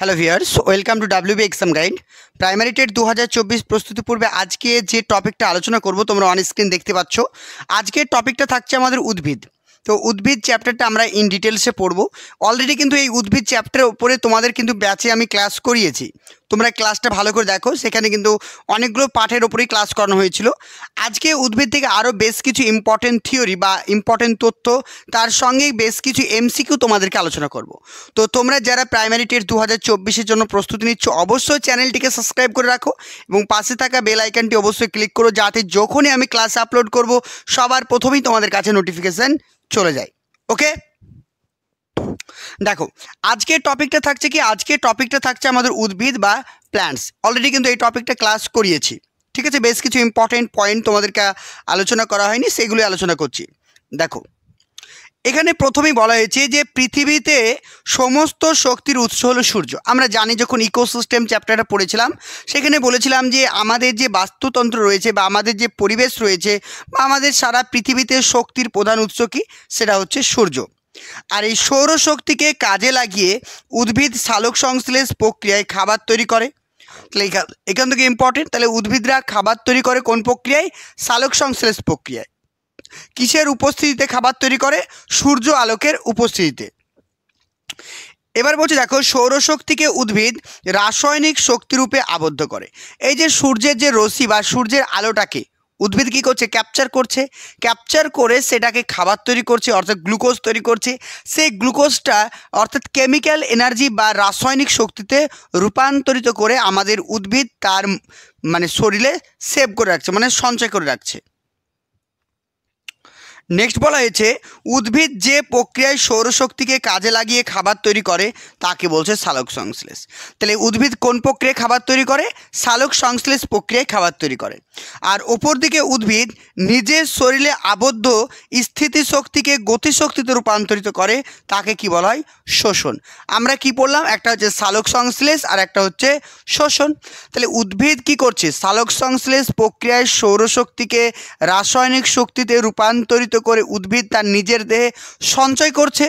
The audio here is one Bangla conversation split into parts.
hello viewers welcome to WB exam guide primary TET দু প্রস্তুতি পূর্বে আজকে যে টপিকটা আলোচনা করব তোমরা অন স্ক্রিন দেখতে পাচ্ছ আজকের টপিকটা থাকছে আমাদের উদ্ভিদ তো উদ্ভিদ চ্যাপ্টারটা আমরা ইন ডিটেলসে পড়ব অলরেডি কিন্তু এই উদ্ভিদ চ্যাপ্টারের উপরে তোমাদের কিন্তু ব্যাচে আমি ক্লাস করিয়েছি তোমরা ক্লাসটা ভালো করে দেখো সেখানে কিন্তু অনেকগুলো পাঠের ওপরেই ক্লাস করানো হয়েছিল আজকে উদ্ভিদ থেকে আরও বেশ কিছু ইম্পর্টেন্ট থিওরি বা ইম্পর্টেন্ট তথ্য তার সঙ্গেই বেশ কিছু এমসিকিউ তোমাদেরকে আলোচনা করব তো তোমরা যারা প্রাইমারি টেট দু হাজার জন্য প্রস্তুতি নিচ্ছ অবশ্যই চ্যানেলটিকে সাবস্ক্রাইব করে রাখো এবং পাশে থাকা বেল আইকনটি অবশ্যই ক্লিক করো যাতে যখনই আমি ক্লাস আপলোড করব সবার প্রথমেই তোমাদের কাছে নোটিফিকেশান চলে যাই ওকে দেখো আজকে টপিকটা থাকছে কি আজকে টপিকটা থাকছে আমাদের উদ্ভিদ বা প্ল্যান্টস অলরেডি কিন্তু এই টপিকটা ক্লাস করিয়েছি ঠিক আছে বেশ কিছু ইম্পর্টেন্ট পয়েন্ট তোমাদেরকে আলোচনা করা হয়নি সেগুলো আলোচনা করছি দেখো এখানে প্রথমেই বলা হয়েছে যে পৃথিবীতে সমস্ত শক্তির উৎস হলো সূর্য আমরা জানি যখন ইকোসিস্টেম চ্যাপ্টারটা পড়েছিলাম সেখানে বলেছিলাম যে আমাদের যে বাস্তুতন্ত্র রয়েছে বা আমাদের যে পরিবেশ রয়েছে বা আমাদের সারা পৃথিবীতে শক্তির প্রধান উৎস কী সেটা হচ্ছে সূর্য আর এই সৌরশক্তিকে কাজে লাগিয়ে উদ্ভিদ সালোক সংশ্লেষ প্রক্রিয়ায় খাবার তৈরি করে তাহলে এখান থেকে ইম্পর্টেন্ট তাহলে উদ্ভিদরা খাবার তৈরি করে কোন প্রক্রিয়ায় সালোক সংশ্লেষ প্রক্রিয়ায় কিসের উপস্থিতিতে খাবার তৈরি করে সূর্য আলোকের উপস্থিতিতে এবার বলছি দেখো সৌরশক্তিকে উদ্ভিদ রাসায়নিক শক্তিরূপে আবদ্ধ করে এই যে সূর্যের যে রশ্মি বা সূর্যের আলোটাকে উদ্ভিদ কী করছে ক্যাপচার করছে ক্যাপচার করে সেটাকে খাবার তৈরি করছে অর্থাৎ গ্লুকোজ তৈরি করছে সেই গ্লুকোজটা অর্থাৎ কেমিক্যাল এনার্জি বা রাসায়নিক শক্তিতে রূপান্তরিত করে আমাদের উদ্ভিদ তার মানে শরীরে সেভ করে রাখছে মানে সঞ্চয় করে রাখছে নেক্সট বলা হয়েছে উদ্ভিদ যে প্রক্রিয়ায় সৌরশক্তিকে কাজে লাগিয়ে খাবার তৈরি করে তাকে বলছে সালোক সংশ্লেষ তাহলে উদ্ভিদ কোন প্রক্রিয়ায় খাবার তৈরি করে সালোক সংশ্লেষ প্রক্রিয়ায় খাবার তৈরি করে আর ওপর দিকে উদ্ভিদ নিজের শরীরে আবদ্ধ স্থিতিশক্তিকে গতিশক্তিতে রূপান্তরিত করে তাকে কি বলা হয় শোষণ আমরা কি পড়লাম একটা হচ্ছে সালোক সংশ্লেষ আর একটা হচ্ছে শোষণ তাহলে উদ্ভিদ কি করছে সালোক সংশ্লেষ প্রক্রিয়ায় সৌরশক্তিকে রাসায়নিক শক্তিতে রূপান্তরিত করে উদ্ভিদ তার নিজের দেহে সঞ্চয় করছে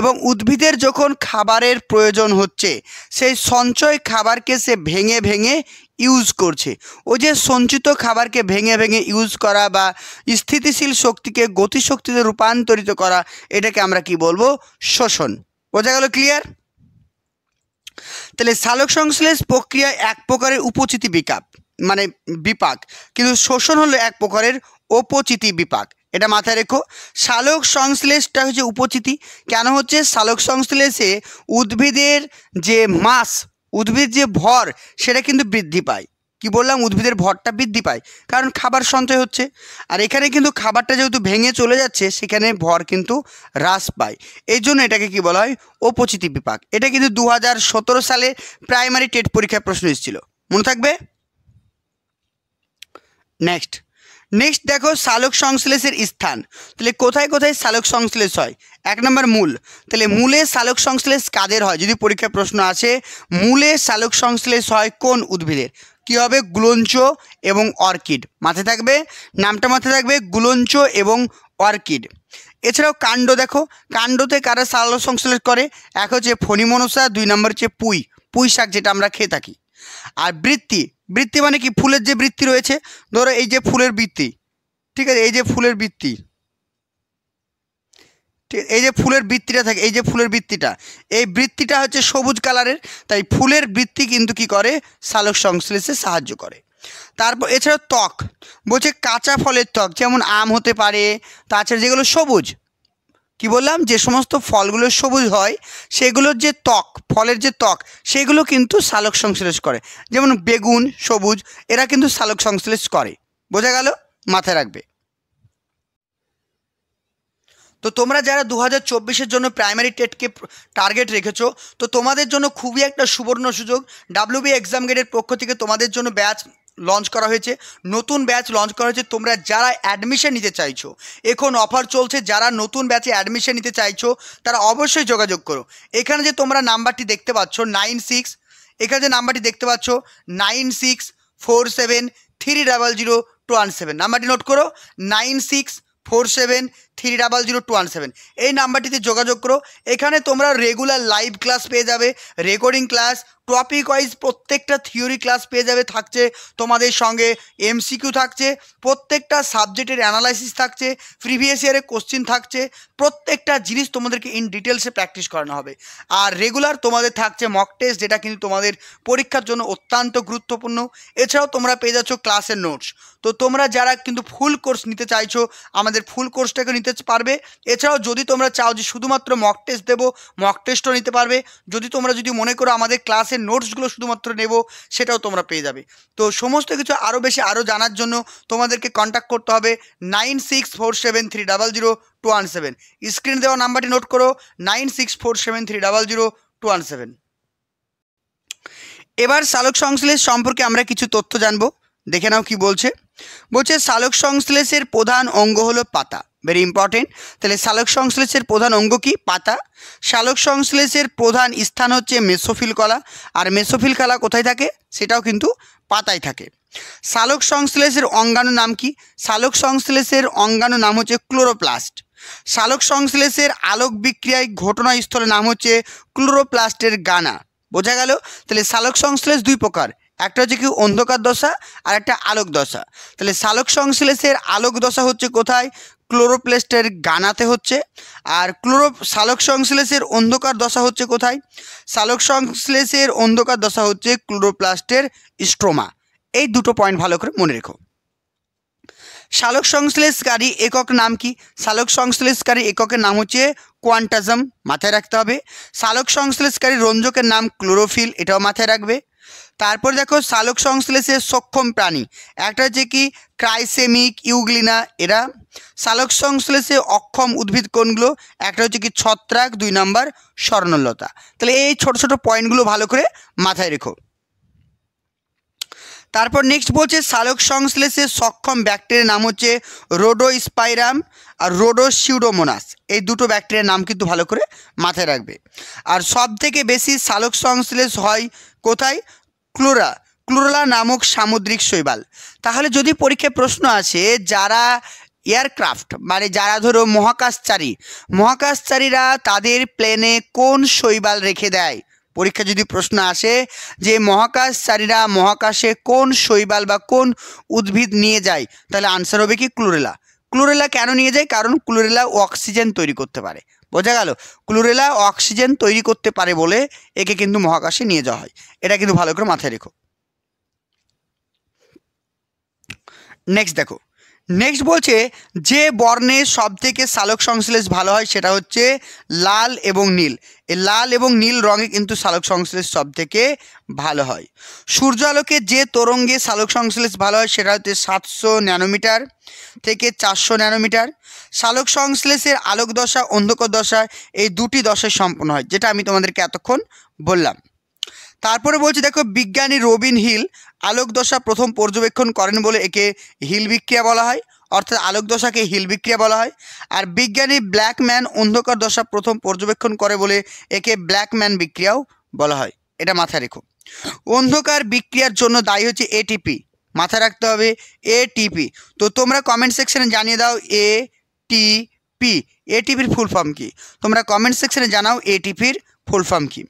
এবং উদ্ভিদের যখন খাবারের প্রয়োজন হচ্ছে সেই সঞ্চয় খাবারকে সে ভেঙে ভেঙে ইউজ করছে ও যে সঞ্চিত খাবারকে ভেঙে ভেঙে ইউজ করা বা স্থিতিশীল শক্তিকে গতিশক্তিতে রূপান্তরিত করা এটাকে আমরা কি বলবো শোষণ বোঝা গেল ক্লিয়ার তাহলে সালোক সংশ্লেষ প্রক্রিয়া এক প্রকারের উপচিতি বিকাপ মানে বিপাক কিন্তু শোষণ হলো এক প্রকারের উপচিতি বিপাক এটা মাথায় রেখো সালোক সংশ্লেষটা হচ্ছে উপচিতি কেন হচ্ছে সালোক সংশ্লেষে উদ্ভিদের যে মাস উদ্ভিদ যে ভর সেটা কিন্তু বৃদ্ধি পায় কি বললাম উদ্ভিদের ভরটা বৃদ্ধি পায় কারণ খাবার সঞ্চয় হচ্ছে আর এখানে কিন্তু খাবারটা যেহেতু ভেঙে চলে যাচ্ছে সেখানে ভর কিন্তু হ্রাস পায় এই জন্য এটাকে কি বলা হয় অপচিতি বিপাক এটা কিন্তু দু সালে প্রাইমারি টেট পরীক্ষায় প্রশ্ন এসেছিল মনে থাকবে নেক্সট নেক্সট দেখো সালোক সংশ্লেষের স্থান তাহলে কোথায় কোথায় সালোক সংশ্লেষ হয় এক নম্বর মূল তাহলে মূলে সালোক সংশ্লেষ কাদের হয় যদি পরীক্ষা প্রশ্ন আছে মূলে সালোক সংশ্লেষ হয় কোন উদ্ভিদের কি হবে গুলঞ্চ এবং অর্কিড মাথায় থাকবে নামটা মাথায় থাকবে গুলঞ্চ এবং অর্কিড এছাড়াও কাণ্ড দেখো কাণ্ডতে কারা সালোক সংশ্লেষ করে এক হচ্ছে ফণিমনসা দুই নম্বর হচ্ছে পুঁই পুঁই শাক যেটা আমরা খেয়ে থাকি আর বৃত্তি বৃত্তি মানে কি ফুলের যে বৃত্তি রয়েছে ধরো এই যে ফুলের বৃত্তি ঠিক আছে এই যে ফুলের বৃত্তি ঠিক এই যে ফুলের বৃত্তিটা থাকে এই যে ফুলের বৃত্তিটা এই বৃত্তিটা হচ্ছে সবুজ কালারের তাই ফুলের বৃত্তি কিন্তু কি করে সালোক সংশ্লেষে সাহায্য করে তারপর এছাড়া ত্বক বলছে কাঁচা ফলের ত্বক যেমন আম হতে পারে তাছাড়া যেগুলো সবুজ কি বললাম যে সমস্ত ফলগুলো সবুজ হয় সেগুলোর যে ত্বক ফলের যে ত্বক সেগুলো কিন্তু সালোক সংশ্লেষ করে যেমন বেগুন সবুজ এরা কিন্তু সালোক সংশ্লেষ করে বোঝা গেল মাথায় রাখবে তো তোমরা যারা দু হাজার জন্য প্রাইমারি টেটকে টার্গেট রেখেছো তো তোমাদের জন্য খুবই একটা সুবর্ণ সুযোগ ডাব্লিউবি এক্সাম গেটের পক্ষ থেকে তোমাদের জন্য ব্যাচ লঞ্চ করা হয়েছে নতুন ব্যাচ লঞ্চ করা হয়েছে তোমরা যারা অ্যাডমিশন নিতে চাইছো এখন অফার চলছে যারা নতুন ব্যাচে অ্যাডমিশন নিতে চাইছো তারা অবশ্যই যোগাযোগ করো এখানে যে তোমরা নাম্বারটি দেখতে পাচ্ছ নাইন সিক্স এখানে যে নাম্বারটি দেখতে পাচ্ছ nine six four seven three double zero two one seven নাম্বারটি নোট করো nine six four seven three double zero two one seven এই নাম্বারটিতে যোগাযোগ করো এখানে তোমরা রেগুলার লাইভ ক্লাস পেয়ে যাবে রেকর্ডিং ক্লাস টপিক ওয়াইজ প্রত্যেকটা থিওরি ক্লাস পেয়ে যাবে থাকছে তোমাদের সঙ্গে এমসিকিউ থাকছে প্রত্যেকটা সাবজেক্টের অ্যানালাইসিস থাকছে প্রিভিয়াস ইয়ারের কোশ্চিন থাকছে প্রত্যেকটা জিনিস তোমাদেরকে ইন ডিটেলসে প্র্যাকটিস করানো হবে আর রেগুলার তোমাদের থাকছে মক টেস্ট যেটা কিন্তু তোমাদের পরীক্ষার জন্য অত্যন্ত গুরুত্বপূর্ণ এছাড়াও তোমরা পেয়ে যাচ্ছ ক্লাসের নোটস তো তোমরা যারা কিন্তু ফুল কোর্স নিতে চাইছো আমাদের ফুল কোর্সটাকে নিতে নিতে পারবে এছাড়াও যদি তোমরা চাও যে শুধুমাত্র মক টেস্ট দেবো মক টেস্টও নিতে পারবে যদি তোমরা যদি মনে করো আমাদের ক্লাসের নোটসগুলো শুধুমাত্র নেব সেটাও তোমরা পেয়ে যাবে তো সমস্ত কিছু আরও বেশি আরও জানার জন্য তোমাদেরকে কন্ট্যাক্ট করতে হবে nine six four seven three double zero two one seven স্ক্রিনে দেওয়া নাম্বারটি নোট করো nine six four seven three double zero two one seven এবার সালোক সংশ্লেষ সম্পর্কে আমরা কিছু তথ্য জানব দেখে নাও কি বলছে বলছে সালোক সংশ্লেষের প্রধান অঙ্গ হলো পাতা ভেরি ইম্পর্টেন্ট তাহলে শালক সংশ্লেষের প্রধান অঙ্গ কি পাতা শালক সংশ্লেষের প্রধান স্থান হচ্ছে মেসোফিল কলা আর মেসোফিল কলা কোথায় থাকে সেটাও কিন্তু পাতায় থাকে শালক সংশ্লেষের অঙ্গাণু নাম কি শালক সংশ্লেষের অঙ্গাণু নাম হচ্ছে ক্লোরোপ্লাস্ট শালক সংশ্লেষের আলোক বিক্রিয়ায় ঘটনাস্থলের নাম হচ্ছে ক্লোরোপ্লাস্টের গানা বোঝা গেল তাহলে শালক সংশ্লেষ দুই প্রকার একটা হচ্ছে কি অন্ধকার দশা আর একটা আলোক দশা তাহলে শালক সংশ্লেষের আলোক দশা হচ্ছে কোথায় ক্লোরোপ্লেস্টের গানাতে হচ্ছে আর ক্লোরো সালক সংশ্লেষের অন্ধকার দশা হচ্ছে কোথায় সালক সংশ্লেষের অন্ধকার দশা হচ্ছে ক্লোরোপ্লাস্টের স্ট্রোমা এই দুটো পয়েন্ট ভালো করে মনে রেখো সালক সংশ্লেষকারী একক নাম কি সালক সংশ্লেষকারী এককের নাম হচ্ছে কোয়ান্টাজম মাথায় রাখতে হবে সালক সংশ্লেষকারী রঞ্জকের নাম ক্লোরোফিল এটাও মাথায় রাখবে তারপর দেখো সালক সংশ্লেষের সক্ষম প্রাণী একটা হচ্ছে কি ক্রাইসেমিক ইউগ্লিনা এরা সালোক সংশ্লেষে অক্ষম উদ্ভিদ কোনগুলো একটা হচ্ছে কি ছত্রাক দুই নাম্বার স্বর্ণলতা তাহলে এই ছোট ছোট পয়েন্টগুলো ভালো করে মাথায় রেখো তারপর নেক্সট বলছে সালোক সংশ্লেষে সক্ষম ব্যাকটেরিয়ার নাম হচ্ছে রোডো স্পাইরাম আর রোডো সিউডোমোনাস এই দুটো ব্যাকটেরিয়ার নাম কিন্তু ভালো করে মাথায় রাখবে আর সব থেকে বেশি শালক সংশ্লেষ হয় কোথায় ক্লোরা ক্লোরলা নামক সামুদ্রিক শৈবাল তাহলে যদি পরীক্ষায় প্রশ্ন আসে যারা এয়ারক্রাফট মানে যারা ধরো মহাকাশচারী মহাকাশচারীরা তাদের প্লেনে কোন শৈবাল রেখে দেয় পরীক্ষা যদি প্রশ্ন আসে যে মহাকাশচারীরা মহাকাশে কোন শৈবাল বা কোন উদ্ভিদ নিয়ে যায় তাহলে আনসার হবে কি ক্লোরেলা ক্লোরেলা কেন নিয়ে যায় কারণ ক্লোরেলা অক্সিজেন তৈরি করতে পারে বোঝা গেল ক্লোরেলা অক্সিজেন তৈরি করতে পারে বলে একে কিন্তু মহাকাশে নিয়ে যাওয়া হয় এটা কিন্তু ভালো করে মাথায় রেখো নেক্সট দেখো নেক্সট বলছে যে বর্ণের সবথেকে সালোক সংশ্লেষ ভালো হয় সেটা হচ্ছে লাল এবং নীল এই লাল এবং নীল রঙে কিন্তু সালোক সংশ্লেষ সবথেকে ভালো হয় সূর্যালোকে যে তরঙ্গে সালোক সংশ্লেষ ভালো হয় সেটা হচ্ছে সাতশো ন্যানোমিটার থেকে চারশো ন্যানোমিটার সালোক সংশ্লেষের আলোক দশা অন্ধকর দশা এই দুটি দশায় সম্পন্ন হয় যেটা আমি তোমাদেরকে এতক্ষণ বললাম তারপরে বলছি দেখো বিজ্ঞানী রবিন হিল আলোক দশা প্রথম পর্যবেক্ষণ করেন বলে একে হিল বিক্রিয়া বলা হয় অর্থাৎ আলোক দশাকে হিল বিক্রিয়া বলা হয় আর বিজ্ঞানী ব্ল্যাক ম্যান অন্ধকার দশা প্রথম পর্যবেক্ষণ করে বলে একে ব্ল্যাক ম্যান বিক্রিয়াও বলা হয় এটা মাথায় রেখো অন্ধকার বিক্রিয়ার জন্য দায়ী হচ্ছে এটিপি মাথায় রাখতে হবে এটিপি তো তোমরা কমেন্ট সেকশনে জানিয়ে দাও এ টি পি এটিপির ফুল ফর্ম কী তোমরা কমেন্ট সেকশনে জানাও এটিপির ফুল ফর্ম কী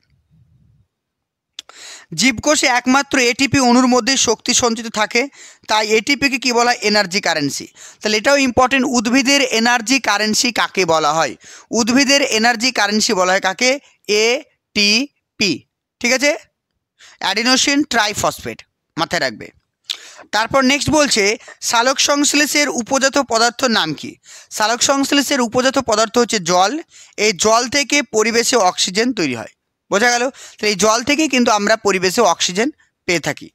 জীবকোষে একমাত্র এটিপি অণুর মধ্যেই শক্তি সঞ্চিত থাকে তাই এটিপিকে কী বলা হয় এনার্জি কারেন্সি তাহলে এটাও ইম্পর্টেন্ট উদ্ভিদের এনার্জি কারেন্সি কাকে বলা হয় উদ্ভিদের এনার্জি কারেন্সি বলা হয় কাকে এটিপি ঠিক আছে অ্যাডিনোসিন ট্রাইফসফেট মাথায় রাখবে তারপর নেক্সট বলছে সালক সংশ্লেষের উপজাত পদার্থ নাম কি সালক সংশ্লেষের উপজাত পদার্থ হচ্ছে জল এই জল থেকে পরিবেশে অক্সিজেন তৈরি হয় বোঝা গেল তো এই জল থেকে কিন্তু আমরা পরিবেশে অক্সিজেন পেয়ে থাকি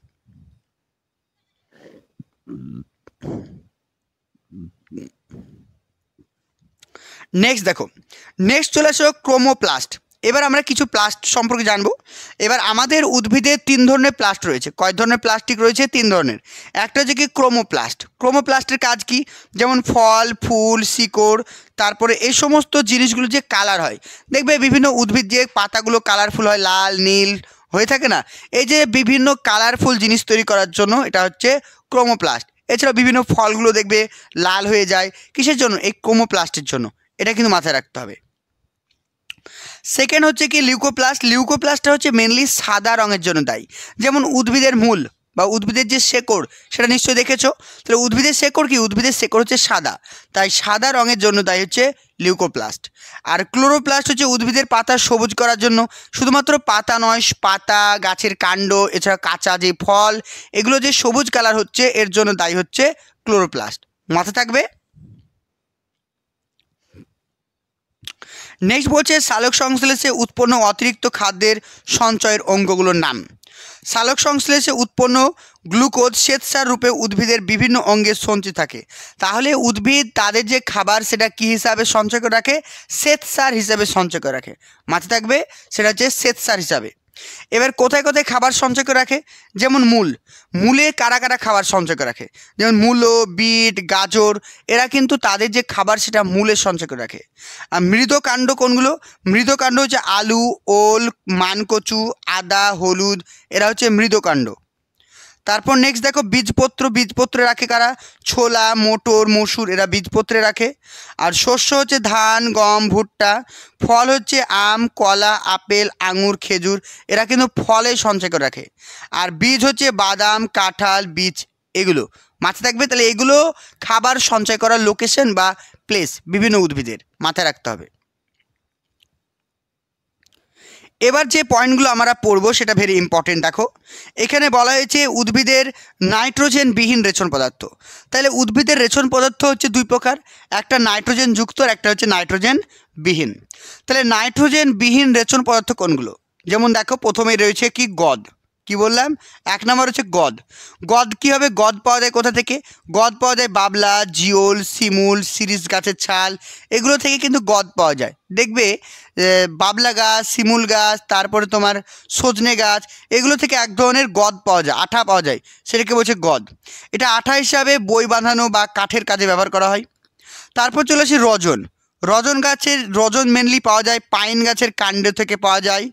নেক্সট দেখো নেক্সট চলে আসো ক্রোমোপ্লাস্ট এবার আমরা কিছু প্লাস্ট সম্পর্কে জানবো এবার আমাদের উদ্ভিদের তিন ধরনের প্লাস্ট রয়েছে কয় ধরনের প্লাস্টিক রয়েছে তিন ধরনের একটা হচ্ছে কি ক্রোমোপ্লাস্ট ক্রোমোপ্লাস্টের কাজ কি যেমন ফল ফুল শিকড় তারপরে এই সমস্ত জিনিসগুলো যে কালার হয় দেখবে বিভিন্ন উদ্ভিদ যে পাতাগুলো কালারফুল হয় লাল নীল হয়ে থাকে না এই যে বিভিন্ন কালারফুল জিনিস তৈরি করার জন্য এটা হচ্ছে ক্রোমোপ্লাস্ট এছাড়া বিভিন্ন ফলগুলো দেখবে লাল হয়ে যায় কিসের জন্য এই ক্রোমোপ্লাস্টের জন্য এটা কিন্তু মাথায় রাখতে হবে সেকেন্ড হচ্ছে কি লিউকোপ্লাস্ট লিউকোপ্লাস্টটা হচ্ছে মেনলি সাদা রঙের জন্য দায়ী যেমন উদ্ভিদের মূল বা উদ্ভিদের যে শেকড় সেটা নিশ্চয়ই দেখেছো তাহলে উদ্ভিদের শেকড় কি উদ্ভিদের শেকড় হচ্ছে সাদা তাই সাদা রঙের জন্য দায়ী হচ্ছে লিউকোপ্লাস্ট আর ক্লোরোপ্লাস্ট হচ্ছে উদ্ভিদের পাতা সবুজ করার জন্য শুধুমাত্র পাতা নয় পাতা গাছের কাণ্ড এছাড়া কাঁচা যে ফল এগুলো যে সবুজ কালার হচ্ছে এর জন্য দায়ী হচ্ছে ক্লোরোপ্লাস্ট মাথা থাকবে নেক্সট বলছে সালোক সংশ্লেষে উৎপন্ন অতিরিক্ত খাদ্যের সঞ্চয়ের অঙ্গগুলোর নাম শালক সংশ্লেষে উৎপন্ন গ্লুকোজ শ্বেতসার রূপে উদ্ভিদের বিভিন্ন অঙ্গে সঞ্চিত থাকে তাহলে উদ্ভিদ তাদের যে খাবার সেটা কি হিসাবে সঞ্চয় করে রাখে শ্বেতসার হিসাবে সঞ্চয় করে রাখে মাথায় থাকবে সেটা হচ্ছে শ্বেতসার হিসাবে এবার কোথায় কোথায় খাবার সঞ্চয় করে রাখে যেমন মূল মূলে কারা কারা খাবার সঞ্চয় করে রাখে যেমন মূলো বিট গাজর এরা কিন্তু তাদের যে খাবার সেটা মূলে সঞ্চয় করে রাখে আর মৃদকাণ্ড কোনগুলো মৃদকাণ্ড হচ্ছে আলু ওল মানকচু আদা হলুদ এরা হচ্ছে মৃদকাণ্ড তারপর নেক্সট দেখো বীজপত্র বীজপত্রে রাখে কারা ছোলা মোটর মসুর এরা বীজপত্রে রাখে আর শস্য হচ্ছে ধান গম ভুট্টা ফল হচ্ছে আম কলা আপেল আঙুর খেজুর এরা কিন্তু ফলে সঞ্চয় করে রাখে আর বীজ হচ্ছে বাদাম কাঁঠাল বীজ এগুলো মাথায় থাকবে তাহলে এগুলো খাবার সঞ্চয় করার লোকেশন বা প্লেস বিভিন্ন উদ্ভিদের মাথায় রাখতে হবে এবার যে পয়েন্টগুলো আমরা পড়ব সেটা ভেরি ইম্পর্টেন্ট দেখো এখানে বলা হয়েছে উদ্ভিদের নাইট্রোজেন বিহীন রেচন পদার্থ তাহলে উদ্ভিদের রেচন পদার্থ হচ্ছে দুই প্রকার একটা নাইট্রোজেন যুক্ত আর একটা হচ্ছে নাইট্রোজেন বিহীন তাহলে নাইট্রোজেন বিহীন রেচন পদার্থ কোনগুলো যেমন দেখো প্রথমেই রয়েছে কি গদ কি বললাম এক নম্বর হচ্ছে গদ গদ কি হবে গদ পাওয়া যায় কোথা থেকে গদ পাওয়া যায় বাবলা জিওল শিমুল সিরিজ গাছের ছাল এগুলো থেকে কিন্তু গদ পাওয়া যায় দেখবে বাবলা গাছ শিমুল গাছ তারপরে তোমার সজনে গাছ এগুলো থেকে এক ধরনের গদ পাওয়া যায় আঠা পাওয়া যায় সেটাকে বলছে গদ এটা আঠা হিসাবে বই বাঁধানো বা কাঠের কাজে ব্যবহার করা হয় তারপর চলে আসে রজন রজন গাছের রজন মেনলি পাওয়া যায় পাইন গাছের কাণ্ড থেকে পাওয়া যায়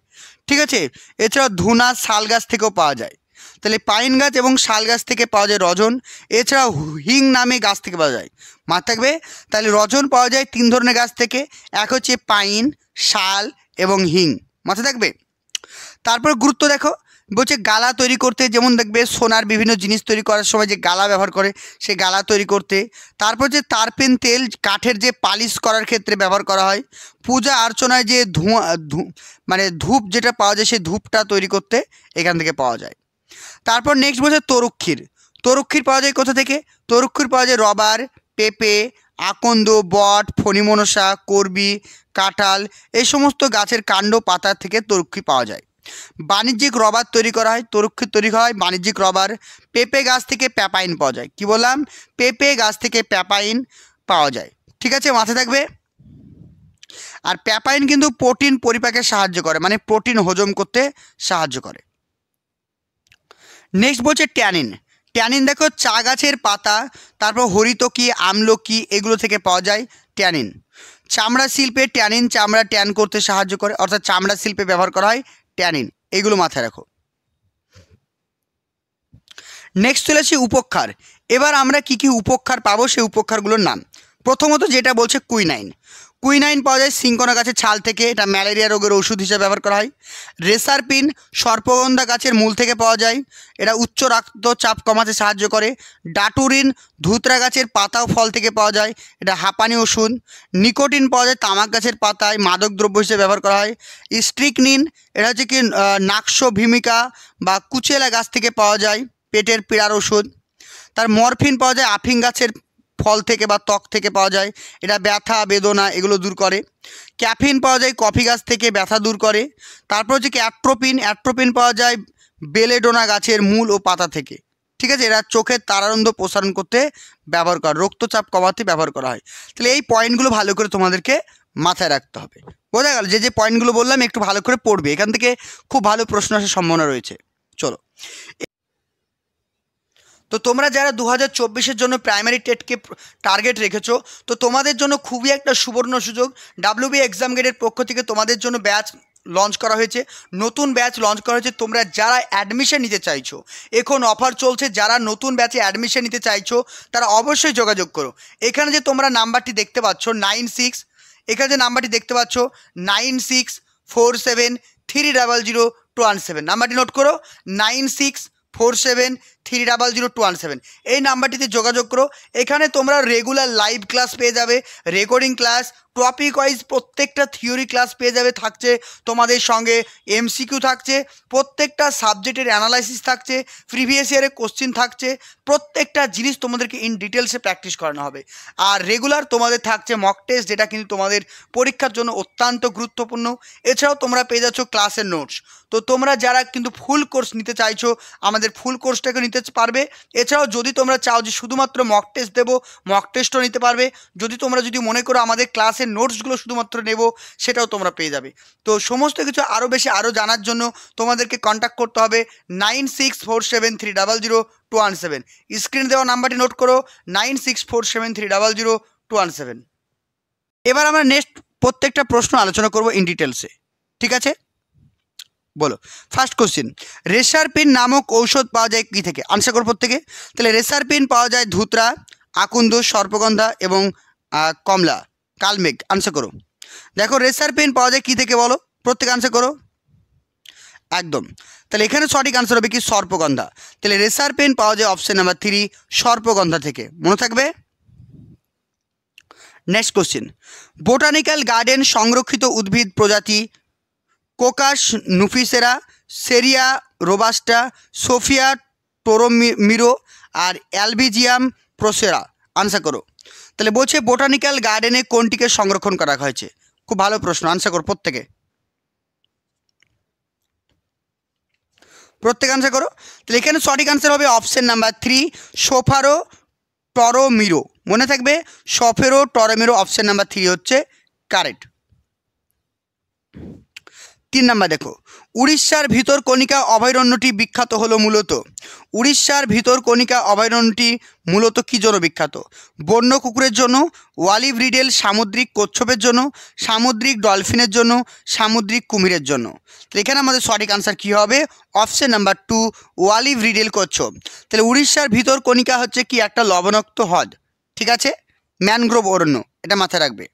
ঠিক আছে এছাড়া ধুনা শাল গাছ থেকেও পাওয়া যায় তাহলে পাইন গাছ এবং শাল গাছ থেকে পাওয়া যায় রজন এছাড়া হিং নামে গাছ থেকে পাওয়া যায় মাথা থাকবে তাহলে রজন পাওয়া যায় তিন ধরনের গাছ থেকে এক হচ্ছে পাইন শাল এবং হিং মাথা থাকবে তারপর গুরুত্ব দেখো বলছে গালা তৈরি করতে যেমন দেখবে সোনার বিভিন্ন জিনিস তৈরি করার সময় যে গালা ব্যবহার করে সে গালা তৈরি করতে তারপর যে তারপেন তেল কাঠের যে পালিশ করার ক্ষেত্রে ব্যবহার করা হয় পূজা অর্চনায় যে ধোঁয়া মানে ধূপ যেটা পাওয়া যায় সেই ধূপটা তৈরি করতে এখান থেকে পাওয়া যায় তারপর নেক্সট বলছে তরুক্ষীর তরুক্ষীর পাওয়া যায় কোথা থেকে তরুক্ষীর পাওয়া যায় রবার পেঁপে আকন্দ বট ফণিমনসা করবি কাঁঠাল এই সমস্ত গাছের কাণ্ড পাতা থেকে তরুক্ষী পাওয়া যায় বাণিজ্যিক রবার তৈরি করা হয় তরুক্ষ তৈরি হয় বাণিজ্যিক রবার পেঁপে গাছ থেকে প্যাপাইন পাওয়া যায় কি বললাম পেঁপে গাছ থেকে প্যাপাইন পাওয়া যায় ঠিক আছে মাথায় থাকবে আর প্যাপাইন কিন্তু প্রোটিন পরিপাকে সাহায্য করে মানে প্রোটিন হজম করতে সাহায্য করে নেক্সট বলছে ট্যানিন ট্যানিন দেখো চা গাছের পাতা তারপর হরিতকি আমলকি এগুলো থেকে পাওয়া যায় ট্যানিন চামড়া শিল্পে ট্যানিন চামড়া ট্যান করতে সাহায্য করে অর্থাৎ চামড়া শিল্পে ব্যবহার করা হয় ট্যানিন এগুলো মাথায় রাখো নেক্সট চলে আসি উপক্ষার এবার আমরা কি কি উপক্ষার পাবো সেই উপক্ষারগুলোর নাম প্রথমত যেটা বলছে কুইনাইন কুইনাইন পাওয়া যায় সিঙ্কনা গাছের ছাল থেকে এটা ম্যালেরিয়া রোগের ওষুধ হিসেবে ব্যবহার করা হয় রেসারপিন সর্পগন্ধা গাছের মূল থেকে পাওয়া যায় এটা উচ্চ রক্তচাপ কমাতে সাহায্য করে ডাটুরিন ধুতরা গাছের পাতা ও ফল থেকে পাওয়া যায় এটা হাঁপানি ওষুধ নিকোটিন পাওয়া যায় তামাক গাছের পাতায় মাদক দ্রব্য হিসেবে ব্যবহার করা হয় স্ট্রিকনিন এটা হচ্ছে কি নাকশো ভীমিকা বা কুচেলা গাছ থেকে পাওয়া যায় পেটের পীড়ার ওষুধ তার মরফিন পাওয়া যায় আফিং গাছের ফল থেকে বা ত্বক থেকে পাওয়া যায় এটা ব্যথা বেদনা এগুলো দূর করে ক্যাফিন পাওয়া যায় কফি গাছ থেকে ব্যথা দূর করে তারপর হচ্ছে কি অ্যাট্রোপিন অ্যাট্রোপিন পাওয়া যায় বেলেডোনা গাছের মূল ও পাতা থেকে ঠিক আছে এরা চোখের তারানন্দ প্রসারণ করতে ব্যবহার করা রক্তচাপ কমাতে ব্যবহার করা হয় তাহলে এই পয়েন্টগুলো ভালো করে তোমাদেরকে মাথায় রাখতে হবে বোঝা গেল যে যে পয়েন্টগুলো বললাম একটু ভালো করে পড়বে এখান থেকে খুব ভালো প্রশ্ন আসার সম্ভাবনা রয়েছে চলো তো তোমরা যারা দু হাজার জন্য প্রাইমারি টেটকে টার্গেট রেখেছো তো তোমাদের জন্য খুবই একটা সুবর্ণ সুযোগ ডাব্লিউবি এক্সাম গেটের পক্ষ থেকে তোমাদের জন্য ব্যাচ লঞ্চ করা হয়েছে নতুন ব্যাচ লঞ্চ করা হয়েছে তোমরা যারা অ্যাডমিশন নিতে চাইছো এখন অফার চলছে যারা নতুন ব্যাচে অ্যাডমিশন নিতে চাইছো তারা অবশ্যই যোগাযোগ করো এখানে যে তোমরা নাম্বারটি দেখতে পাচ্ছ নাইন সিক্স এখানে যে নাম্বারটি দেখতে পাচ্ছ nine six four seven three double zero two one seven নাম্বারটি নোট করো nine six four seven three double zero two one seven এই নাম্বারটিতে যোগাযোগ করো এখানে তোমরা রেগুলার লাইভ ক্লাস পেয়ে যাবে রেকর্ডিং ক্লাস টপিক ওয়াইজ প্রত্যেকটা থিওরি ক্লাস পেয়ে যাবে থাকছে তোমাদের সঙ্গে এমসিকিউ থাকছে প্রত্যেকটা সাবজেক্টের অ্যানালাইসিস থাকছে প্রিভিয়াস ইয়ারের কোশ্চিন থাকছে প্রত্যেকটা জিনিস তোমাদেরকে ইন ডিটেলসে প্র্যাকটিস করানো হবে আর রেগুলার তোমাদের থাকছে মক টেস্ট যেটা কিন্তু তোমাদের পরীক্ষার জন্য অত্যন্ত গুরুত্বপূর্ণ এছাড়াও তোমরা পেয়ে যাচ্ছ ক্লাসের নোটস তো তোমরা যারা কিন্তু ফুল কোর্স নিতে চাইছো আমাদের ফুল কোর্সটাকে নিতে নিতে পারবে এছাড়াও যদি তোমরা চাও যে শুধুমাত্র মক টেস্ট দেবো মক টেস্টও নিতে পারবে যদি তোমরা যদি মনে করো আমাদের ক্লাসের নোটসগুলো শুধুমাত্র নেব সেটাও তোমরা পেয়ে যাবে তো সমস্ত কিছু আরও বেশি আরও জানার জন্য তোমাদেরকে কন্ট্যাক্ট করতে হবে nine six four seven three double zero two one seven স্ক্রিনে দেওয়া নাম্বারটি নোট করো nine six four seven three double zero two one seven এবার আমরা নেক্সট প্রত্যেকটা প্রশ্ন আলোচনা করব ইন ডিটেলসে ঠিক আছে বলো ফার্স্ট কোশ্চেন রেসারপিন নামক ঔষধ পাওয়া যায় কী থেকে আনসার করো প্রত্যেকে তাহলে রেসারপিন পাওয়া যায় ধুতরা আকুন্দ সর্পগন্ধা এবং কমলা কালমেঘ আনসার করো দেখো রেসারপিন পাওয়া যায় কী থেকে বলো প্রত্যেকে আনসার করো একদম তাহলে এখানে সঠিক আনসার হবে কি সর্পগন্ধা তাহলে রেসার পেন পাওয়া যায় অপশন নাম্বার থ্রি সর্পগন্ধা থেকে মনে থাকবে নেক্সট কোশ্চেন বোটানিক্যাল গার্ডেন সংরক্ষিত উদ্ভিদ প্রজাতি Cocos nucifera Shorea robusta Sophora toromiro আর অ্যালবিজিয়াম প্রোসেরা আনসার করো তাহলে বলছে বোটানিক্যাল গার্ডেনে কোনটিকে সংরক্ষণ করা হয়েছে খুব ভালো প্রশ্ন আনসার করো প্রত্যেকে প্রত্যেক আনসার করো তাহলে এখানে সঠিক আনসার হবে option number three Sophora toromiro মনে থাকবে Sophora toromiro option number three হচ্ছে কারেক্ট তিন নাম্বার দেখো উড়িষ্যার ভিতরকণিকা অভয়ারণ্যটি বিখ্যাত হলো মূলত উড়িষ্যার ভিতরকণিকা অভয়ারণ্যটি মূলত কী জন্য বিখ্যাত বন্য কুকুরের জন্য ওয়ালিভ রিডেল সামুদ্রিক কচ্ছপের জন্য সামুদ্রিক ডলফিনের জন্য সামুদ্রিক কুমিরের জন্য তো এখানে আমাদের সঠিক আনসার কী হবে option number two olive ridley কচ্ছপ তাহলে উড়িষ্যার ভিতরকণিকা হচ্ছে কি একটা লবণাক্ত হদ ঠিক আছে ম্যানগ্রোভ অরণ্য এটা মাথায় রাখবে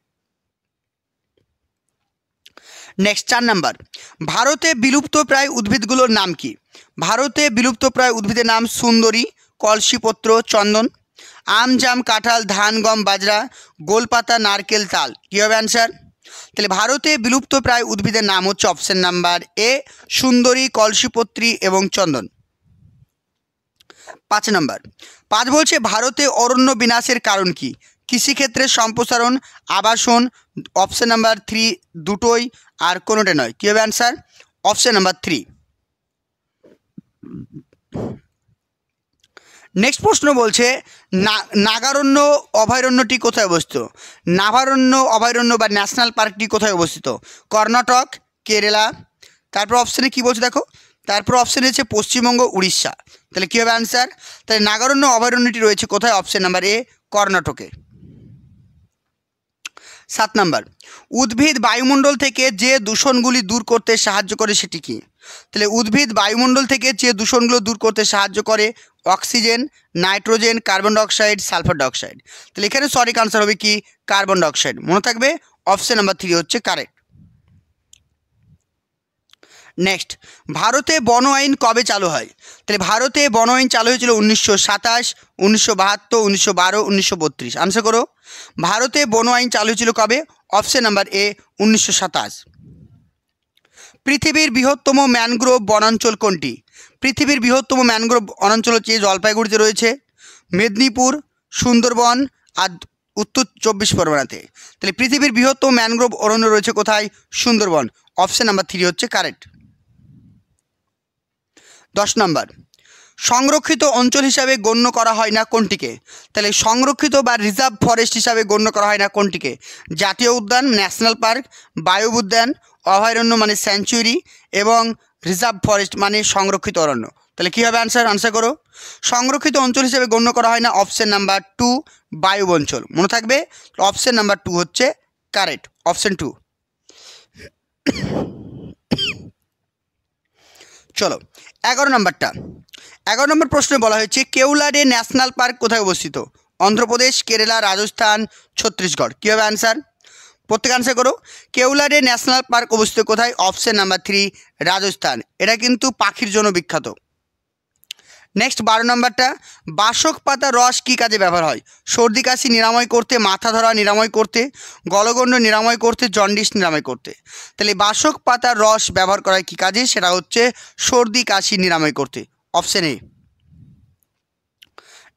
নেক্সট চার নাম্বার ভারতে বিলুপ্তপ্রায় উদ্ভিদগুলোর নাম কি ভারতে বিলুপ্তপ্রায় উদ্ভিদের নাম সুন্দরী কলসিপত্র চন্দন আম জাম কাঁঠাল ধান গম বাজরা গোলপাতা নারকেল তাল কী হবে অ্যান্সার তাহলে ভারতে বিলুপ্তপ্রায় উদ্ভিদের নাম হচ্ছে অপশন নাম্বার এ সুন্দরী কলসিপত্রী এবং চন্দন পাঁচ নম্বর পাঁচ বলছে ভারতে অরণ্য বিনাশের কারণ কি কৃষিক্ষেত্রের সম্প্রসারণ আবাসন অপশান নাম্বার থ্রি দুটোই আর কোনোটা নয় কী হবে answer option number three next প্রশ্ন বলছে নাগারণ্য অভয়ারণ্যটি কোথায় অবস্থিত নাভারণ্য অভয়ারণ্য বা ন্যাশনাল পার্কটি কোথায় অবস্থিত কর্ণাটক কেরালা তারপর অপশানে কি বলছে দেখো তারপর অপশান রয়েছে পশ্চিমবঙ্গ উড়িষ্যা তাহলে কী হবে অ্যান্সার তাহলে নাগারণ্য অভয়ারণ্যটি রয়েছে কোথায় অপশান নাম্বার এ কর্ণাটকে সাত নাম্বার উদ্ভিদ বায়ুমণ্ডল থেকে যে দূষণগুলি দূর করতে সাহায্য করে সেটি কী তাহলে উদ্ভিদ বায়ুমণ্ডল থেকে যে দূষণগুলো দূর করতে সাহায্য করে oxygen nitrogen carbon dioxide sulphur dioxide তাহলে এখানে সরি আনসার হবে কি কার্বন ডাইঅক্সাইড মনে থাকবে অপশান নাম্বার থ্রি হচ্ছে কারেক্ট নেক্সট ভারতে বন আইন কবে চালু হয় তাহলে ভারতে বন আইন চালু হয়েছিল উনিশশো সাতাশ উনিশশো বাহাত্তর উনিশশো বারো উনিশশো বত্রিশ আনসার করো ভারতে বন আইন চালু হয়েছিল কবে অপশন নাম্বার এ উনিশশো সাতাশ পৃথিবীর বৃহত্তম ম্যানগ্রোভ বনাঞ্চল কোনটি পৃথিবীর বৃহত্তম ম্যানগ্রোভ বনাঞ্চল হচ্ছে জলপাইগুড়িতে রয়েছে মেদিনীপুর সুন্দরবন আর উত্তর চব্বিশ পরগনাতে তাহলে পৃথিবীর বৃহত্তম ম্যানগ্রোভ অরণ্য রয়েছে কোথায় সুন্দরবন অপশান নাম্বার থ্রি হচ্ছে কারেক্ট দশ নম্বর সংরক্ষিত অঞ্চল হিসাবে গণ্য করা হয় না কোনটিকে তাহলে সংরক্ষিত বা রিজার্ভ ফরেস্ট হিসাবে গণ্য করা হয় না কোনটিকে জাতীয় উদ্যান ন্যাশনাল পার্ক বায়ু উদ্যান অভয়ারণ্য মানে স্যাঞ্চুরি এবং রিজার্ভ ফরেস্ট মানে সংরক্ষিত অরণ্য তাহলে কী হবে আনসার আনসার করো সংরক্ষিত অঞ্চল হিসেবে গণ্য করা হয় না অপশান নাম্বার টু বায়ু অঞ্চল মনে থাকবে অপশান নাম্বার টু হচ্ছে কারেক্ট অপশান টু চলো এগারো নম্বরটা এগারো নম্বর প্রশ্নে বলা হয়েছে কেউলারে ন্যাশনাল পার্ক কোথায় অবস্থিত অন্ধ্রপ্রদেশ কেরালা রাজস্থান ছত্তিশগড় কী হবে অ্যান্সার প্রত্যেক অ্যান্সার করো কেউলারে ন্যাশনাল পার্ক অবস্থিত কোথায় অপশান নাম্বার থ্রি রাজস্থান এটা কিন্তু পাখির জন্য বিখ্যাত নেক্সট বারো নম্বরটা বাসক পাতা রস কী কাজে ব্যবহার হয় সর্দি কাশি নিরাময় করতে মাথা ধরা নিরাময় করতে গলগণ্ড নিরাময় করতে জন্ডিস নিরাময় করতে তাহলে বাসক পাতার রস ব্যবহার করায় কী কাজে সেটা হচ্ছে সর্দি কাশি নিরাময় করতে option A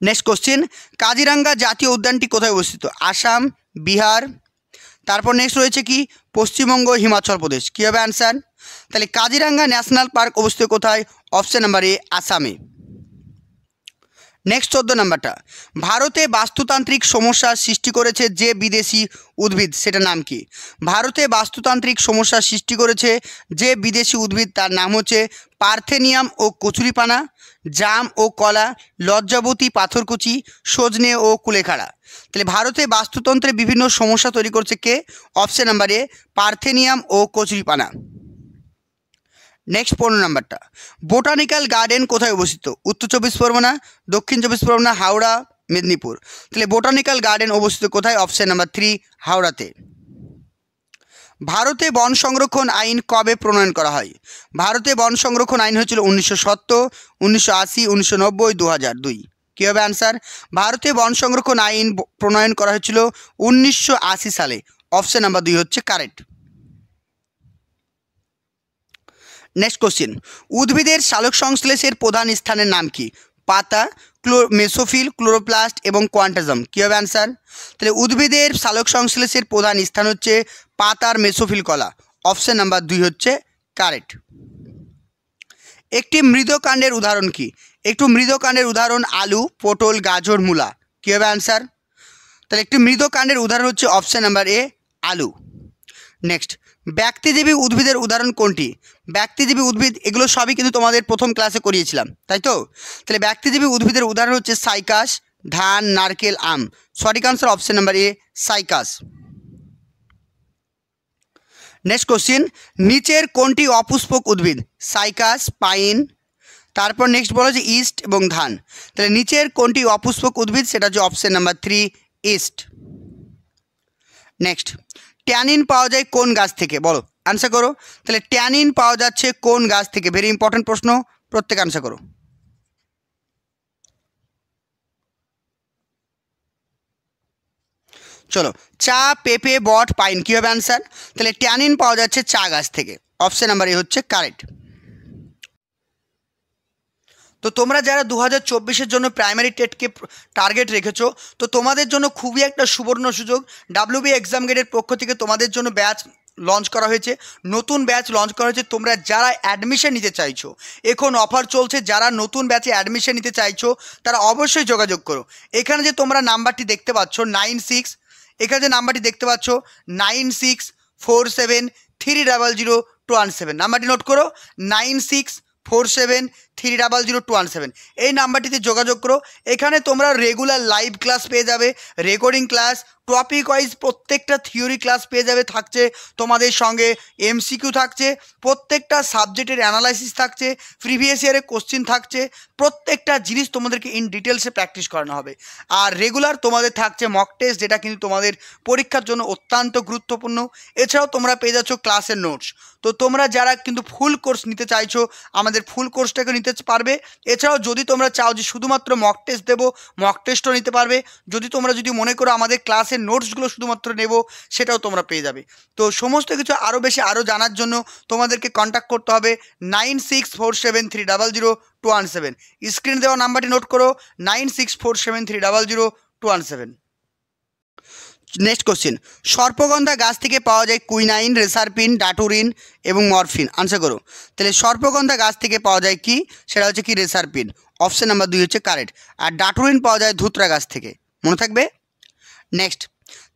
next question Kaziranga জাতীয় উদ্যানটি কোথায় অবস্থিত আসাম বিহার তারপর নেক্সট রয়েছে কি পশ্চিমবঙ্গ হিমাচল প্রদেশ কী হবে অ্যান্সার তাহলে কাজিরাঙ্গা ন্যাশনাল পার্ক অবস্থিত কোথায় অপশান নাম্বার এ আসামে নেক্সট চোদ্দো নাম্বারটা ভারতে বাস্তুতান্ত্রিক সমস্যা সৃষ্টি করেছে যে বিদেশি উদ্ভিদ সেটা নাম কি ভারতে বাস্তুতান্ত্রিক সমস্যা সৃষ্টি করেছে যে বিদেশি উদ্ভিদ তার নাম হচ্ছে পার্থেনিয়াম ও কচুরিপানা জাম ও কলা লজ্জাবতী পাথরকুচি সজনে ও কুলেখাড়া তাহলে ভারতে বাস্তুতন্ত্রে বিভিন্ন সমস্যা তৈরি করছে কে অপশন নাম্বার এ পার্থেনিয়াম ও কচুরিপানা নেক্সট পনেরো নাম্বারটা বোটানিক্যাল গার্ডেন কোথায় অবস্থিত উত্তর চব্বিশ পরগনা দক্ষিণ চব্বিশ পরগনা হাওড়া মেদিনীপুর তাহলে বোটানিক্যাল গার্ডেন অবস্থিত কোথায় অপশান নাম্বার থ্রি হাওড়াতে ভারতে বন সংরক্ষণ আইন কবে প্রণয়ন করা হয় ভারতে বন সংরক্ষণ আইন হয়েছিল উনিশশো সত্তর উনিশশো আশি উনিশশো নব্বই দু হাজার দুই কী হবে আনসার ভারতে বন সংরক্ষণ আইন প্রণয়ন করা হয়েছিল উনিশশো সালে অপশান নাম্বার দুই হচ্ছে কারেক্ট নেক্সট কোশ্চেন উদ্ভিদের সালোক সংশ্লেষের প্রধান স্থানের নাম কি পাতা ক্লো মেসোফিল ক্লোরোপ্লাস্ট এবং কোয়ান্টাজম কী হবে অ্যান্সার তাহলে উদ্ভিদের সালোক সংশ্লেষের প্রধান স্থান হচ্ছে পাতার মেসোফিল কলা অপশান নাম্বার দুই হচ্ছে কারেক্ট একটি মৃদকাণ্ডের উদাহরণ কি একটু মৃদকাণ্ডের উদাহরণ আলু পটল গাজর মূলা কী হবে অ্যান্সার তাহলে একটি মৃদকাণ্ডের উদাহরণ হচ্ছে অপশন নাম্বার এ আলু নেক্সট ব্যক্তিজীবী উদ্ভিদের উদাহরণ কোনটি ব্যক্তিজীবী উদ্ভিদ এগুলো সবই কিন্তু তোমাদের প্রথম ক্লাসে করিয়েছিলাম তাই তো তাহলে ব্যক্তিজীবী উদ্ভিদের উদাহরণ হচ্ছে সাইকাস ধান নারকেল আম সঠিক answer option number A cycas next question নিচের কোনটি অপুষ্পক উদ্ভিদ সাইকাস পাইন তারপর নেক্সট বলো যে ইস্ট এবং ধান তাহলে নিচের কোনটি অপুষ্পক উদ্ভিদ সেটা হচ্ছে option number three yeast next tannin পাওয়া যায় কোন গাছ থেকে বলো আনসার করো তাহলে ট্যানিন পাওয়া যাচ্ছে কোন গাছ থেকে ভেরি ইম্পর্ট্যান্ট প্রশ্ন প্রত্যেক আনসার করো চলো চা পেঁপে বট পাইন কী হবে অ্যান্সার তাহলে ট্যানিন পাওয়া যাচ্ছে চা গাছ থেকে অপশান নাম্বার এ হচ্ছে কারেক্ট তো তোমরা যারা দু হাজার জন্য প্রাইমারি টেটকে টার্গেট রেখেছো তো তোমাদের জন্য খুবই একটা সুবর্ণ সুযোগ ডাব্লিউবি এক্সাম গেটের পক্ষ থেকে তোমাদের জন্য ব্যাচ লঞ্চ করা হয়েছে নতুন ব্যাচ লঞ্চ করা হয়েছে তোমরা যারা অ্যাডমিশন নিতে চাইছো এখন অফার চলছে যারা নতুন ব্যাচে অ্যাডমিশন নিতে চাইছো তারা অবশ্যই যোগাযোগ করো এখানে যে তোমরা নাম্বারটি দেখতে পাচ্ছ নাইন সিক্স এখানে যে নাম্বারটি দেখতে পাচ্ছ nine six four seven three double zero two one seven নাম্বারটি নোট করো nine six four seven three double zero two one seven এই নাম্বারটিতে যোগাযোগ করো এখানে তোমরা রেগুলার লাইভ ক্লাস পেয়ে যাবে রেকর্ডিং ক্লাস টপিক ওয়াইজ প্রত্যেকটা থিওরি ক্লাস পেয়ে যাবে থাকছে তোমাদের সঙ্গে এমসিকিউ থাকছে প্রত্যেকটা সাবজেক্টের অ্যানালাইসিস থাকছে প্রিভিয়াস ইয়ারের কোশ্চিন থাকছে প্রত্যেকটা জিনিস তোমাদেরকে ইন ডিটেলসে প্র্যাকটিস করানো হবে আর রেগুলার তোমাদের থাকছে মক টেস্ট যেটা কিন্তু তোমাদের পরীক্ষার জন্য অত্যন্ত গুরুত্বপূর্ণ এছাড়াও তোমরা পেয়ে যাচ্ছ ক্লাসের নোটস তো তোমরা যারা কিন্তু ফুল কোর্স নিতে চাইছো আমাদের ফুল কোর্সটাকে নিতে নিতে পারবে এছাড়াও যদি তোমরা চাও যে শুধুমাত্র মক টেস্ট দেবো মক টেস্টও নিতে পারবে যদি তোমরা যদি মনে করো আমাদের ক্লাসের নোটসগুলো শুধুমাত্র নেব সেটাও তোমরা পেয়ে যাবে তো সমস্ত কিছু আরও বেশি আরও জানার জন্য তোমাদেরকে কন্ট্যাক্ট করতে হবে nine six four seven three double zero two one seven স্ক্রিনে দেওয়া নাম্বারটি নোট করো nine six four seven three double zero two one seven next question সর্পগন্ধা গাছ থেকে পাওয়া যায় কুইনাইন রেসারপিন ডাটুরিন এবং মরফিন আনসার করো তাহলে সর্পগন্ধা গাছ থেকে পাওয়া যায় কি সেটা হচ্ছে কি রেসারপিন অপশান নাম্বার দুই হচ্ছে কারেট আর ডাটুরিন পাওয়া যায় ধুতরা গাছ থেকে মনে থাকবে নেক্সট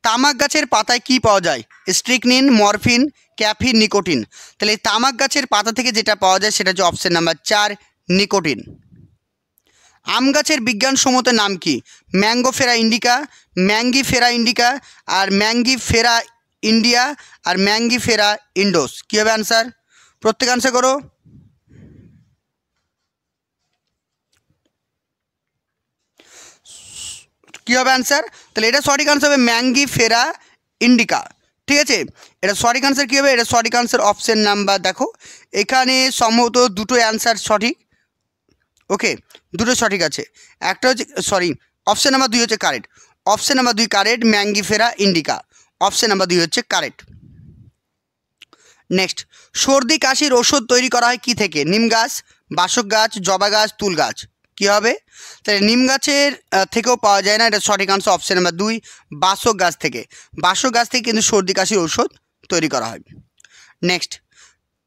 তামাক গাছের পাতায় কি পাওয়া যায় স্ট্রিকনিন মরফিন ক্যাফিন নিকোটিন তাহলে তামাক গাছের পাতা থেকে যেটা পাওয়া যায় সেটা হচ্ছে অপশান নাম্বার চার নিকোটিন আম গাছের বিজ্ঞানসম্মত নাম কি ম্যাঙ্গো ফেরা ইন্ডিকা ম্যাঙ্গি ফেরা ইন্ডিকা আর ম্যাঙ্গি ফেরা ইন্ডিয়া আর ম্যাঙ্গি ফেরা ইন্ডোস কী হবে অ্যান্সার প্রত্যেক অ্যান্সার করো কী হবে অ্যান্সার তাহলে এটা সঠিক অ্যান্সার হবে ম্যাঙ্গি ফেরা ইন্ডিকা ঠিক আছে এটা সঠিক আনসার কী হবে এটা সঠিক আনসার অপশান নাম্বার দেখো এখানে সম্ভবত দুটো অ্যান্সার সঠিক ওকে দুটো সঠিক আছে একটা হচ্ছে সরি অপশান নাম্বার দুই হচ্ছে কারেট অপশান নাম্বার দুই correct mangifera indica option number দুই হচ্ছে কারেট নেক্সট সর্দি কাশির ওষুধ তৈরি করা হয় কি থেকে নিম গাছ বাসক গাছ জবা গাছ তুল গাছ কী হবে তাহলে নিম গাছের থেকেও পাওয়া যায় না এটা সঠিক আনসার অপশান নাম্বার দুই বাসক গাছ থেকে বাসক গাছ থেকে কিন্তু সর্দি কাশির ওষুধ তৈরি করা হয় নেক্সট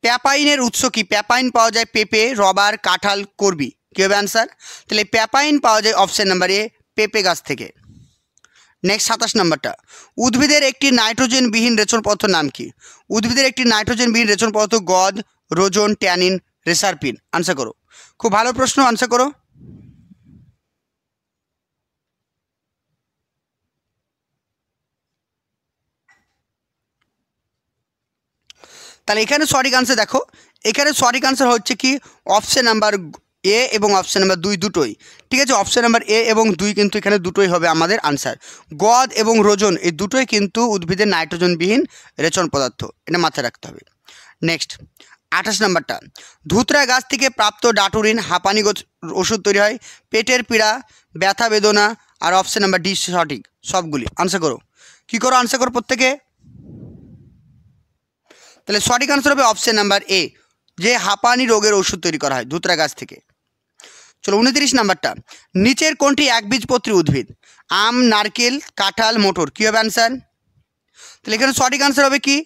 প্যাপাইনের উৎস কি প্যাপাইন পাওয়া যায় পেঁপে রবার কাঁঠাল করবি কী হবে অ্যান্সার তাহলে প্যাপাইন পাওয়া যায় অপশান নাম্বার এ পেঁপে গাছ থেকে নেক্সট সাতাশ নম্বরটা উদ্ভিদের একটি নাইট্রোজেনবিহীন রেচন পদার্থ নাম কি উদ্ভিদের একটি নাইট্রোজেনবিহীন রেচন পদার্থ গদ রোজন ট্যানিন রেসারপিন আনসার করো খুব ভালো প্রশ্ন আনসার করো তাহলে এখানে সঠিক আনসার দেখো এখানে সঠিক আনসার হচ্ছে কি অপশান নাম্বার এ এবং অপশান নাম্বার দুই দুটোই ঠিক আছে অপশান নাম্বার এ এবং দুই কিন্তু এখানে দুটোই হবে আমাদের আনসার গদ এবং রোজন এই দুটোই কিন্তু উদ্ভিদের নাইট্রোজেনবিহীন রেচন পদার্থ এটা মাথায় রাখতে হবে নেক্সট আঠাশ নাম্বারটা ধুতরা গাছ থেকে প্রাপ্ত ডাটুরিন হাঁপানি ওষুধ তৈরি হয় পেটের পীড়া ব্যথা বেদনা আর অপশান নাম্বার ডি সঠিক সবগুলি আনসার করো কী করো আনসার করো প্রত্যেকে তাহলে সঠিক আনসার হবে অপশান নাম্বার এ যে হাঁপানি রোগের ওষুধ তৈরি করা হয় ধুতরা গাছ থেকে চলো উনত্রিশ নাম্বারটা নিচের কোনটি একবীজপত্রী উদ্ভিদ আম নারকেল কাঁঠাল মোটর কী হবে অ্যান্সার তাহলে এখানে সঠিক অ্যান্সার হবে কি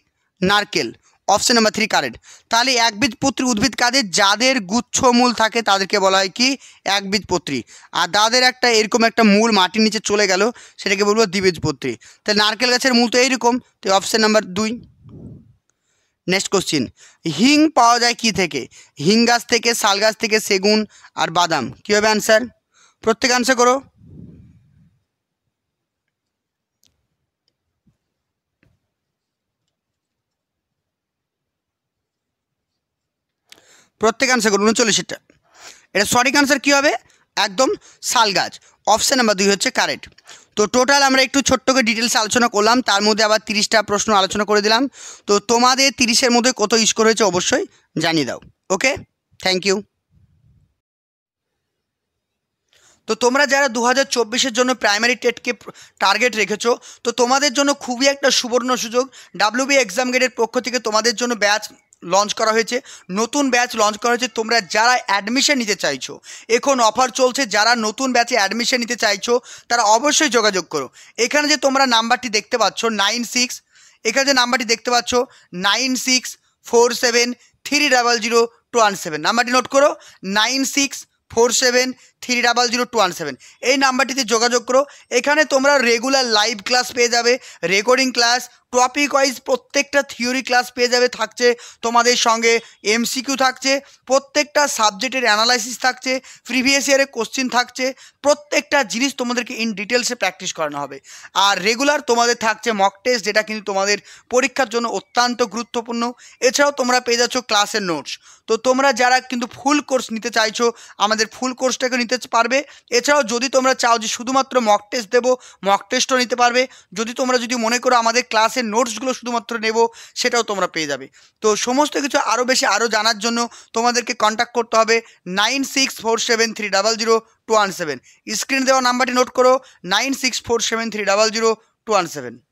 নারকেল অপশন নাম্বার থ্রি কারেন্ট তাহলে একবীজপত্রী উদ্ভিদ কাদের যাদের গুচ্ছ মূল থাকে তাদেরকে বলা হয় কি একবীজপত্রী আর দাদের একটা এরকম একটা মূল মাটির নিচে চলে গেল সেটাকে বলবো দ্বিবীজপত্রী তাহলে নারকেল গাছের মূল তো এইরকম তো অপশন নাম্বার দুই নেক্সট কোশ্চিন হিং পাওয়া যায় কি থেকে হিং গাছ থেকে শাল গাছ থেকে সেগুন আর বাদাম কী হবে অ্যান্সার প্রত্যেক অ্যান্সার করো প্রত্যেক অ্যান্সার করো উনচল্লিশটা এটা সঠিক অ্যান্সার কী হবে একদম শাল গাছ অপশান নাম্বার দুই হচ্ছে কারেট তো টোটাল আমরা একটু ছোট্ট করে ডিটেলস আলোচনা করলাম তার মধ্যে আবার তিরিশটা প্রশ্ন আলোচনা করে দিলাম তো তোমাদের তিরিশের মধ্যে কত স্কোর হয়েছে অবশ্যই জানিয়ে দাও ওকে থ্যাংক ইউ তো তোমরা যারা দু হাজার জন্য প্রাইমারি টেটকে টার্গেট রেখেছো তো তোমাদের জন্য খুবই একটা সুবর্ণ সুযোগ ডাব্লিউবি এক্সাম গেটের পক্ষ থেকে তোমাদের জন্য ব্যাচ লঞ্চ করা হয়েছে নতুন ব্যাচ লঞ্চ করা হয়েছে তোমরা যারা অ্যাডমিশন নিতে চাইছো এখন অফার চলছে যারা নতুন ব্যাচে অ্যাডমিশন নিতে চাইছো তারা অবশ্যই যোগাযোগ করো এখানে যে তোমরা নাম্বারটি দেখতে পাচ্ছ নাইন সিক্স এখানে যে নাম্বারটি দেখতে পাচ্ছ nine six four seven three double zero two one seven নাম্বারটি নোট করো nine six four seven three double zero two one seven এই নাম্বারটিতে যোগাযোগ করো এখানে তোমরা রেগুলার লাইভ ক্লাস পেয়ে যাবে রেকর্ডিং ক্লাস টপিক ওয়াইজ প্রত্যেকটা থিওরি ক্লাস পেয়ে যাবে থাকছে তোমাদের সঙ্গে এমসিকিউ থাকছে প্রত্যেকটা সাবজেক্টের অ্যানালাইসিস থাকছে প্রিভিয়াস ইয়ারে কোশ্চিন থাকছে প্রত্যেকটা জিনিস তোমাদেরকে ইন ডিটেলসে প্র্যাকটিস করানো হবে আর রেগুলার তোমাদের থাকছে মক টেস্ট যেটা কিন্তু তোমাদের পরীক্ষার জন্য অত্যন্ত গুরুত্বপূর্ণ এছাড়াও তোমরা পেয়ে যাচ্ছ ক্লাসের নোটস তো তোমরা যারা কিন্তু ফুল কোর্স নিতে চাইছো আমাদের ফুল কোর্সটাকে নিতে পারবে এছাড়াও যদি তোমরা চাও যে শুধুমাত্র মক টেস্ট দেবো মক টেস্টও নিতে পারবে যদি তোমরা যদি মনে করো আমাদের ক্লাস ক্লাসের নোটসগুলো শুধুমাত্র নেব সেটাও তোমরা পেয়ে যাবে তো সমস্ত কিছু আরও বেশি আরও জানার জন্য তোমাদেরকে কন্ট্যাক্ট করতে হবে nine six four seven three double zero two one seven স্ক্রিনে দেওয়া নাম্বারটি নোট করো nine six four seven three double zero two one seven